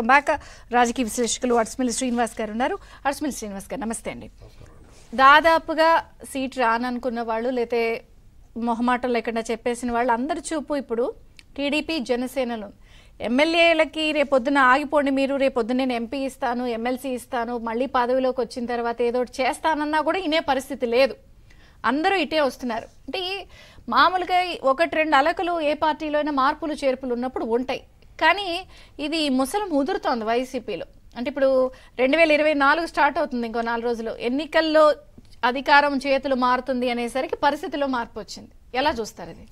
welcome back రాజకీయ విశ్లేషకులు అర్స్మిల్ శ్రీనివాస్ గారు ఉన్నారు అర్స్మిల్ శ్రీనివాస్ గారు నమస్తే అండి దాదాపుగా సీట్ రాననుకున్న వాళ్ళు లేతే మొహమాటం లేకుండా చెప్పేసిన వాళ్ళు అందరి చూపు ఇప్పుడు టీడీపీ జనసేనలు ఎమ్మెల్యేలకి రేపొద్దున ఆగిపోండి మీరు రేపొద్దున నేను ఎంపీ ఇస్తాను ఎమ్మెల్సీ ఇస్తాను మళ్ళీ పదవిలోకి వచ్చిన తర్వాత ఏదో చేస్తానన్నా కూడా ఇనే పరిస్థితి లేదు అందరూ ఇటే వస్తున్నారు అంటే మామూలుగా ఒకటి రెండు అలకలు ఏ పార్టీలో అయినా మార్పులు చేర్పులు ఉన్నప్పుడు ఉంటాయి కానీ ఇది ముసలు ముదురుతోంది వైసీపీలో అంటే ఇప్పుడు రెండు వేల ఇరవై నాలుగు స్టార్ట్ అవుతుంది ఇంకో నాలుగు రోజులు ఎన్నికల్లో అధికారం చేతులు మారుతుంది అనేసరికి పరిస్థితిలో మార్పు వచ్చింది ఎలా చూస్తారు ఇది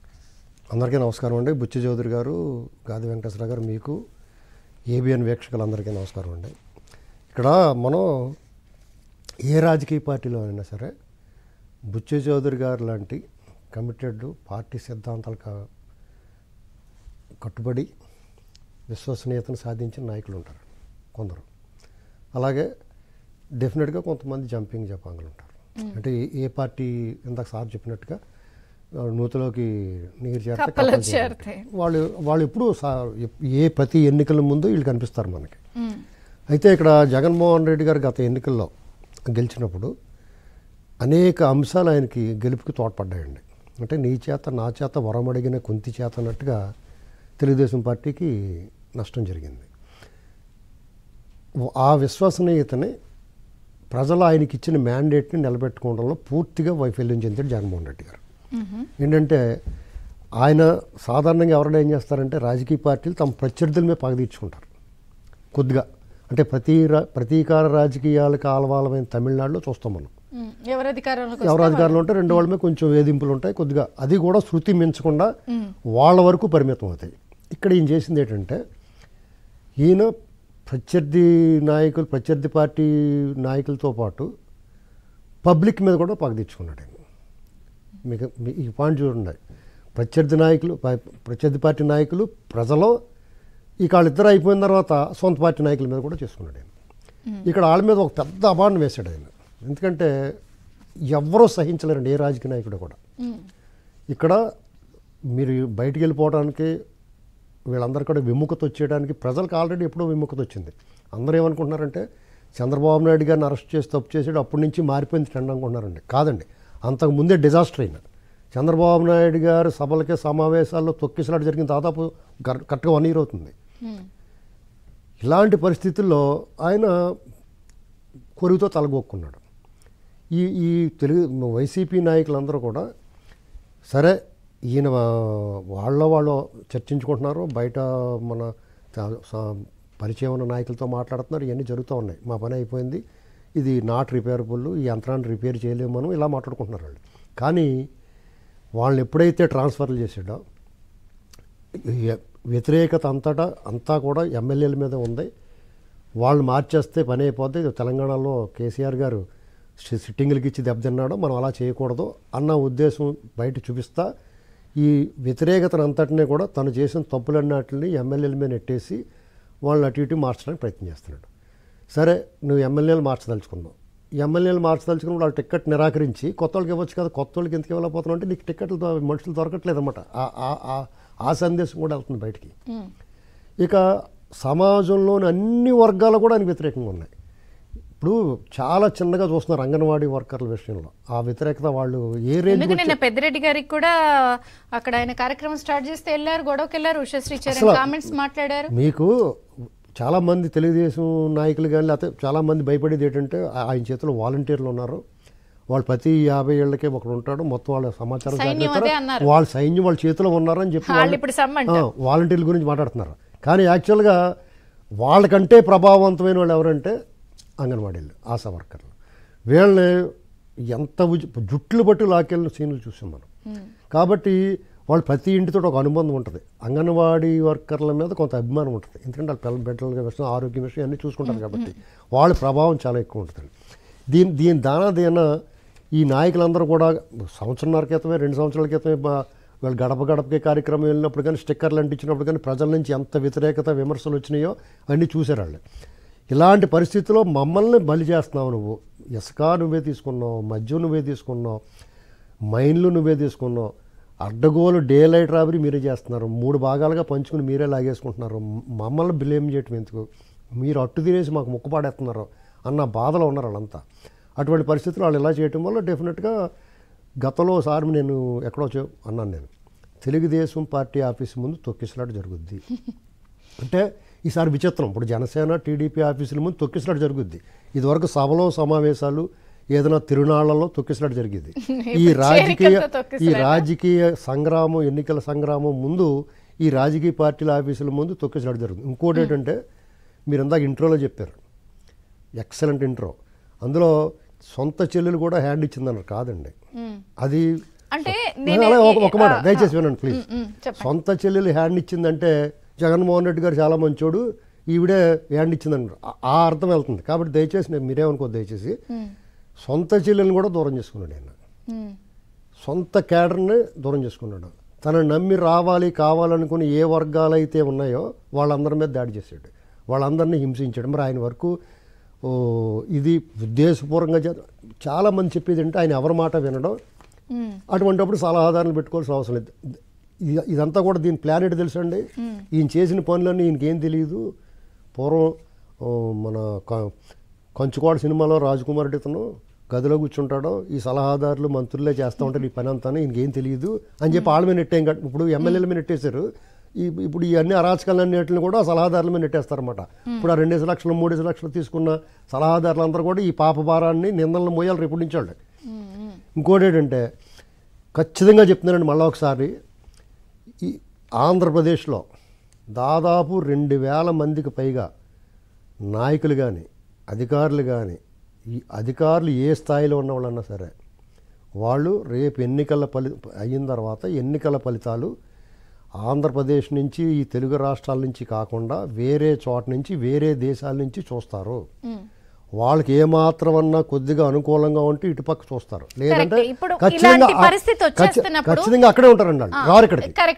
అందరికీ నమస్కారం అండి బుచ్చి చౌదరి గారు గాది వెంకటేశ్వర గారు మీకు ఏబిఎన్ వీక్షకులందరికీ నమస్కారం అండి ఇక్కడ మనం ఏ రాజకీయ పార్టీలో అయినా సరే బుచ్చి చౌదరి గారు లాంటి కమిటెడ్ పార్టీ సిద్ధాంతాలకు కట్టుబడి విశ్వసనీయతను సాధించిన నాయకులు ఉంటారు కొందరు అలాగే డెఫినెట్గా కొంతమంది జంపింగ్ జపాంగులు ఉంటారు అంటే ఏ పార్టీ ఇందాక సార్ చెప్పినట్టుగా నూతలోకి నీరు చేరితే వాళ్ళు వాళ్ళు ఎప్పుడు ఏ ప్రతి ఎన్నికల ముందు వీళ్ళు కనిపిస్తారు మనకి అయితే ఇక్కడ జగన్మోహన్ రెడ్డి గారు గత ఎన్నికల్లో గెలిచినప్పుడు అనేక అంశాలు ఆయనకి గెలుపుకి తోడ్పడ్డాయండి అంటే నీ చేత నా చేత వరమడిగిన కుంతి చేత అన్నట్టుగా తెలుగుదేశం పార్టీకి నష్టం జరిగింది ఆ విశ్వసనీయతని ప్రజలు ఆయనకి ఇచ్చిన మ్యాండేట్ని నిలబెట్టుకోవడంలో పూర్తిగా వైఫల్యం చెందాడు జగన్మోహన్ రెడ్డి గారు ఏంటంటే ఆయన సాధారణంగా ఎవరైనా ఏం చేస్తారంటే రాజకీయ పార్టీలు తమ ప్రత్యర్థుల మీద తీర్చుకుంటారు కొద్దిగా అంటే ప్రతి ప్రతీకార రాజకీయాలకు ఆలవాలమైన తమిళనాడులో చూస్తాం మనం ఎవరు అధికారంలో ఉంటే రెండు వాళ్ళ మీద కొంచెం వేధింపులు ఉంటాయి కొద్దిగా అది కూడా శృతి మించకుండా వాళ్ళ వరకు పరిమితం అవుతాయి ఇక్కడ ఏం చేసింది ఏంటంటే ఈయన ప్రత్యర్థి నాయకులు ప్రత్యర్థి పార్టీ నాయకులతో పాటు పబ్లిక్ మీద కూడా పగ తెచ్చుకున్నాడు ఆయన మీకు ఈ పాయింట్ చూడండి ప్రత్యర్థి నాయకులు ప్రత్యర్థి పార్టీ నాయకులు ప్రజలు ఇక వాళ్ళిద్దరు అయిపోయిన తర్వాత సొంత పార్టీ నాయకుల మీద కూడా చేసుకున్నాడు ఆయన ఇక్కడ వాళ్ళ మీద ఒక పెద్ద అబాండం వేశాడు ఆయన ఎందుకంటే ఎవరూ సహించలేరండి ఏ రాజకీయ నాయకుడు కూడా ఇక్కడ మీరు బయటికి వెళ్ళిపోవడానికి వీళ్ళందరూ కూడా విముఖత వచ్చేయడానికి ప్రజలకు ఆల్రెడీ ఎప్పుడో విముఖత వచ్చింది అందరూ ఏమనుకుంటున్నారంటే చంద్రబాబు నాయుడు గారిని అరెస్ట్ చేసి తప్పు చేసాడు అప్పటి నుంచి మారిపోయింది ట్రెండ్ అనుకుంటున్నారండి కాదండి అంతకుముందే డిజాస్టర్ అయిన చంద్రబాబు నాయుడు గారు సభలకి సమావేశాల్లో తొక్కిసలాట జరిగిన దాదాపు కరెక్ట్గా వన్ ఇయర్ అవుతుంది ఇలాంటి పరిస్థితుల్లో ఆయన కొరుగుతో తలగొక్కున్నాడు ఈ ఈ తెలుగు వైసీపీ నాయకులందరూ కూడా సరే ఈయన వాళ్ళ వాళ్ళు చర్చించుకుంటున్నారు బయట మన పరిచయం ఉన్న నాయకులతో మాట్లాడుతున్నారు ఇవన్నీ జరుగుతూ ఉన్నాయి మా పని అయిపోయింది ఇది నాట్ రిపేరబుల్ ఈ యంత్రాన్ని రిపేర్ చేయలేము మనం ఇలా మాట్లాడుకుంటున్నారు వాళ్ళు కానీ వాళ్ళని ఎప్పుడైతే ట్రాన్స్ఫర్లు చేసాడో వ్యతిరేకత అంతటా అంతా కూడా ఎమ్మెల్యేల మీద ఉంది వాళ్ళు మార్చేస్తే పని అయిపోద్ది తెలంగాణలో కేసీఆర్ గారు సిట్టింగ్లకి ఇచ్చి దెబ్బతిన్నాడో మనం అలా చేయకూడదు అన్న ఉద్దేశం బయట చూపిస్తా ఈ వ్యతిరేకతను అంతటినీ కూడా తను చేసిన తప్పులన్నటిని ఎమ్మెల్యేల మీద నెట్టేసి వాళ్ళని అటు ఇటు మార్చడానికి ప్రయత్నం చేస్తున్నాడు సరే నువ్వు ఎమ్మెల్యేలు మార్చదలుచుకున్నావు ఎమ్మెల్యేలు మార్చదలుచుకున్నప్పుడు వాళ్ళు టికెట్ నిరాకరించి కొత్త వాళ్ళకి ఇవ్వచ్చు కదా కొత్త వాళ్ళకి ఎందుకు ఇవ్వలేకపోతున్నావు అంటే నీకు టికెట్లు మనుషులు దొరకట్లేదు అనమాట ఆ సందేశం కూడా వెళ్తుంది బయటికి ఇక సమాజంలోని అన్ని వర్గాలు కూడా ఆయనకు వ్యతిరేకంగా ఉన్నాయి ఇప్పుడు చాలా చిన్నగా చూస్తున్నారు అంగన్వాడీ వర్కర్ల విషయంలో ఆ వ్యతిరేకత వాళ్ళు ఏ రేంజ్ పెద్దిరెడ్డి గారికి కూడా అక్కడ ఆయన కార్యక్రమం స్టార్ట్ చేస్తే వెళ్ళారు గొడవకి వెళ్ళారు ఉషశ్రీ కామెంట్స్ మాట్లాడారు మీకు చాలా మంది తెలుగుదేశం నాయకులు కానీ లేకపోతే చాలా మంది భయపడేది ఏంటంటే ఆయన చేతిలో వాలంటీర్లు ఉన్నారు వాళ్ళు ప్రతి యాభై ఏళ్ళకే ఒకడు ఉంటాడు మొత్తం వాళ్ళ సమాచారం వాళ్ళ సైన్యం వాళ్ళ చేతిలో ఉన్నారని చెప్పి వాలంటీర్ల గురించి మాట్లాడుతున్నారు కానీ యాక్చువల్గా వాళ్ళకంటే ప్రభావవంతమైన వాళ్ళు ఎవరంటే అంగన్వాడీలు ఆశా వర్కర్లు వీళ్ళని ఎంత జుట్లు పట్టు లాకెళ్ళిన సీన్లు చూసాం మనం కాబట్టి వాళ్ళు ప్రతి ఇంటితో ఒక అనుబంధం ఉంటుంది అంగన్వాడీ వర్కర్ల మీద కొంత అభిమానం ఉంటుంది ఎందుకంటే వాళ్ళు పిల్లల బిడ్డల విషయం ఆరోగ్యం విషయం అన్నీ చూసుకుంటారు కాబట్టి వాళ్ళ ప్రభావం చాలా ఎక్కువ ఉంటుంది దీని దీని దానాదేనా ఈ నాయకులందరూ కూడా సంవత్సరంన్నర క్రితమే రెండు సంవత్సరాల క్రితమే వీళ్ళు గడప గడపకే కార్యక్రమం వెళ్ళినప్పుడు కానీ స్టిక్కర్లు అంటించినప్పుడు కానీ ప్రజల నుంచి ఎంత వ్యతిరేకత విమర్శలు వచ్చినాయో అన్నీ చూసారు వాళ్ళు ఇలాంటి పరిస్థితిలో మమ్మల్ని బలి చేస్తున్నావు నువ్వు ఇసుక నువ్వే తీసుకున్నావు మద్యం నువ్వే తీసుకున్నావు మైన్లు నువ్వే తీసుకున్నావు అడ్డగోలు డే లైట్ రాబరీ మీరే చేస్తున్నారు మూడు భాగాలుగా పంచుకుని మీరే లాగేసుకుంటున్నారు మమ్మల్ని బ్లేమ్ చేయటం ఎందుకు మీరు అట్టు తినేసి మాకు పాడేస్తున్నారు అన్న బాధలో ఉన్నారు వాళ్ళంతా అటువంటి పరిస్థితులు వాళ్ళు ఇలా చేయటం వల్ల డెఫినెట్గా గతంలో సార్ నేను ఎక్కడో అన్నాను నేను తెలుగుదేశం పార్టీ ఆఫీస్ ముందు తొక్కిసలాట జరుగుద్ది అంటే ఈసారి విచిత్రం ఇప్పుడు జనసేన టీడీపీ ఆఫీసుల ముందు తొక్కిసినట్టు జరుగుద్ది ఇదివరకు సభలో సమావేశాలు ఏదైనా తిరునాళ్లలో తొక్కిసినట్టు జరిగింది ఈ రాజకీయ ఈ రాజకీయ సంగ్రామం ఎన్నికల సంగ్రామం ముందు ఈ రాజకీయ పార్టీల ఆఫీసుల ముందు తొక్కిసినట్టు జరుగుతుంది ఇంకోటి ఏంటంటే మీరు ఇందాక ఇంట్రోలో చెప్పారు ఎక్సలెంట్ ఇంట్రో అందులో సొంత చెల్లెలు కూడా హ్యాండ్ ఇచ్చిందన్నారు కాదండి అది అంటే ఒక మాట దయచేసి వినండి ప్లీజ్ సొంత చెల్లెలు హ్యాండ్ ఇచ్చిందంటే జగన్మోహన్ రెడ్డి గారు చాలా మంచోడు ఈవిడే హ్యాండ్ ఇచ్చిందండి ఆ అర్థం వెళ్తుంది కాబట్టి దయచేసి నేను మీరేమనుకో దయచేసి సొంత చెల్లెని కూడా దూరం చేసుకున్నాడు ఆయన సొంత కేడర్ని దూరం చేసుకున్నాడు తనని నమ్మి రావాలి కావాలనుకుని ఏ వర్గాలు అయితే ఉన్నాయో వాళ్ళందరి మీద దాడి చేసాడు వాళ్ళందరినీ హింసించడం మరి ఆయన వరకు ఇది ఉద్దేశపూర్వంగా చాలా మంది చెప్పేది అంటే ఆయన ఎవరి మాట వినడం అటువంటిప్పుడు సలహాదారులు పెట్టుకోవాల్సిన అవసరం లేదు ఇదంతా కూడా దీని ప్లానెట్ తెలుసండి ఈయన చేసిన పనులన్నీ ఈయనకేం తెలియదు పూర్వం మన కంచుకోడ సినిమాలో రాజకుమార్ ఇతను గదిలో కూర్చుంటాడో ఈ సలహాదారులు మంత్రులే చేస్తూ ఉంటారు ఈ పని అంతా ఈయనకేం తెలియదు అని చెప్పి వాళ్ళ మీద నెట్టేం ఇప్పుడు ఎమ్మెల్యేల మీద నెట్టేశారు ఇప్పుడు ఈ అన్ని అరాచకాలన్నింటిని కూడా సలహాదారుల మీద నెట్టేస్తారన్నమాట ఇప్పుడు ఆ రెండేసి లక్షలు మూడేసి లక్షలు తీసుకున్న సలహాదారులందరూ కూడా ఈ పాప భారాన్ని నిందలను మోయాలి రేపు నుంచి వాళ్ళు ఇంకోటి ఏంటంటే ఖచ్చితంగా చెప్తున్నానండి మళ్ళీ ఒకసారి ఈ ఆంధ్రప్రదేశ్లో దాదాపు రెండు వేల మందికి పైగా నాయకులు కానీ అధికారులు కానీ ఈ అధికారులు ఏ స్థాయిలో ఉన్నవాళ్ళన్నా సరే వాళ్ళు రేపు ఎన్నికల ఫలి అయిన తర్వాత ఎన్నికల ఫలితాలు ఆంధ్రప్రదేశ్ నుంచి ఈ తెలుగు రాష్ట్రాల నుంచి కాకుండా వేరే చోట నుంచి వేరే దేశాల నుంచి చూస్తారు వాళ్ళకి అన్నా కొద్దిగా అనుకూలంగా ఉంటే ఇటుపక్క చూస్తారు లేదంటే ఖచ్చితంగా ఖచ్చితంగా అక్కడే ఉంటారండి రారు ఇక్కడికి